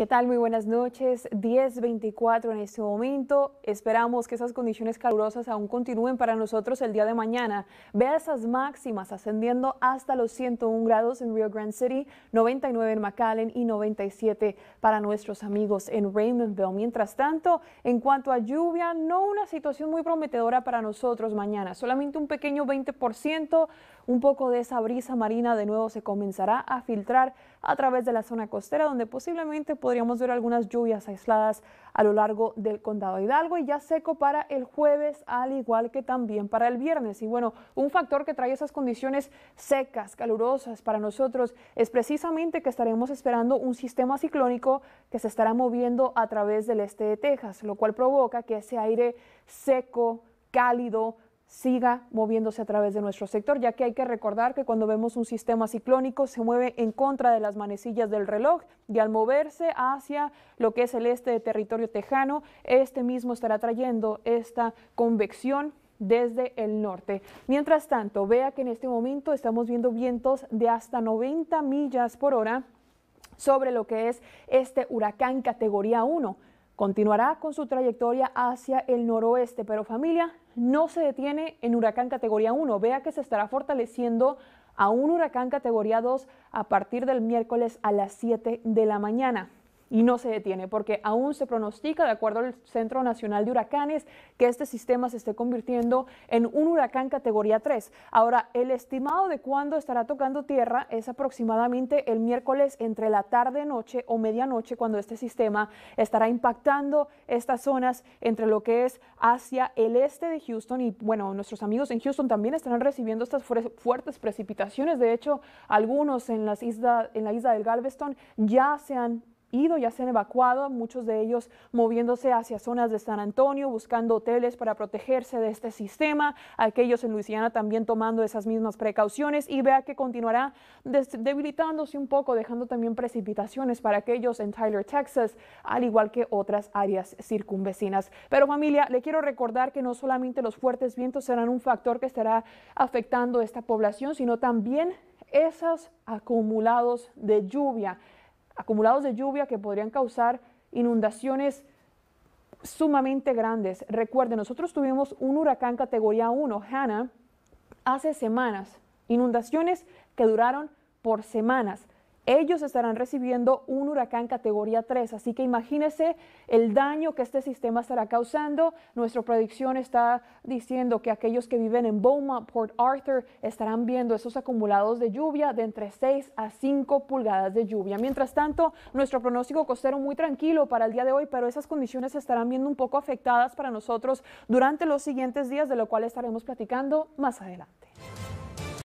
¿Qué tal? Muy buenas noches. 10.24 en este momento. Esperamos que esas condiciones calurosas aún continúen para nosotros el día de mañana. Vea esas máximas ascendiendo hasta los 101 grados en Rio Grande City, 99 en McAllen y 97 para nuestros amigos en Raymondville. Mientras tanto, en cuanto a lluvia, no una situación muy prometedora para nosotros mañana. Solamente un pequeño 20%. Un poco de esa brisa marina de nuevo se comenzará a filtrar a través de la zona costera, donde posiblemente podríamos ver algunas lluvias aisladas a lo largo del condado Hidalgo y ya seco para el jueves, al igual que también para el viernes. Y bueno, un factor que trae esas condiciones secas, calurosas para nosotros es precisamente que estaremos esperando un sistema ciclónico que se estará moviendo a través del este de Texas, lo cual provoca que ese aire seco, cálido, siga moviéndose a través de nuestro sector, ya que hay que recordar que cuando vemos un sistema ciclónico se mueve en contra de las manecillas del reloj y al moverse hacia lo que es el este de territorio tejano, este mismo estará trayendo esta convección desde el norte. Mientras tanto, vea que en este momento estamos viendo vientos de hasta 90 millas por hora sobre lo que es este huracán categoría 1 Continuará con su trayectoria hacia el noroeste, pero familia no se detiene en huracán categoría 1. Vea que se estará fortaleciendo a un huracán categoría 2 a partir del miércoles a las 7 de la mañana y no se detiene porque aún se pronostica, de acuerdo al Centro Nacional de Huracanes, que este sistema se esté convirtiendo en un huracán categoría 3. Ahora, el estimado de cuándo estará tocando tierra es aproximadamente el miércoles entre la tarde, noche o medianoche, cuando este sistema estará impactando estas zonas entre lo que es hacia el este de Houston y bueno, nuestros amigos en Houston también estarán recibiendo estas fuertes precipitaciones. De hecho, algunos en, las en la isla del Galveston ya se han ido, ya se han evacuado, muchos de ellos moviéndose hacia zonas de San Antonio, buscando hoteles para protegerse de este sistema, aquellos en Luisiana también tomando esas mismas precauciones y vea que continuará debilitándose un poco, dejando también precipitaciones para aquellos en Tyler, Texas, al igual que otras áreas circunvecinas. Pero familia, le quiero recordar que no solamente los fuertes vientos serán un factor que estará afectando a esta población, sino también esos acumulados de lluvia acumulados de lluvia que podrían causar inundaciones sumamente grandes. Recuerden, nosotros tuvimos un huracán categoría 1, Hannah, hace semanas, inundaciones que duraron por semanas ellos estarán recibiendo un huracán categoría 3. Así que imagínese el daño que este sistema estará causando. Nuestra predicción está diciendo que aquellos que viven en Beaumont, Port Arthur, estarán viendo esos acumulados de lluvia de entre 6 a 5 pulgadas de lluvia. Mientras tanto, nuestro pronóstico costero muy tranquilo para el día de hoy, pero esas condiciones estarán viendo un poco afectadas para nosotros durante los siguientes días, de lo cual estaremos platicando más adelante.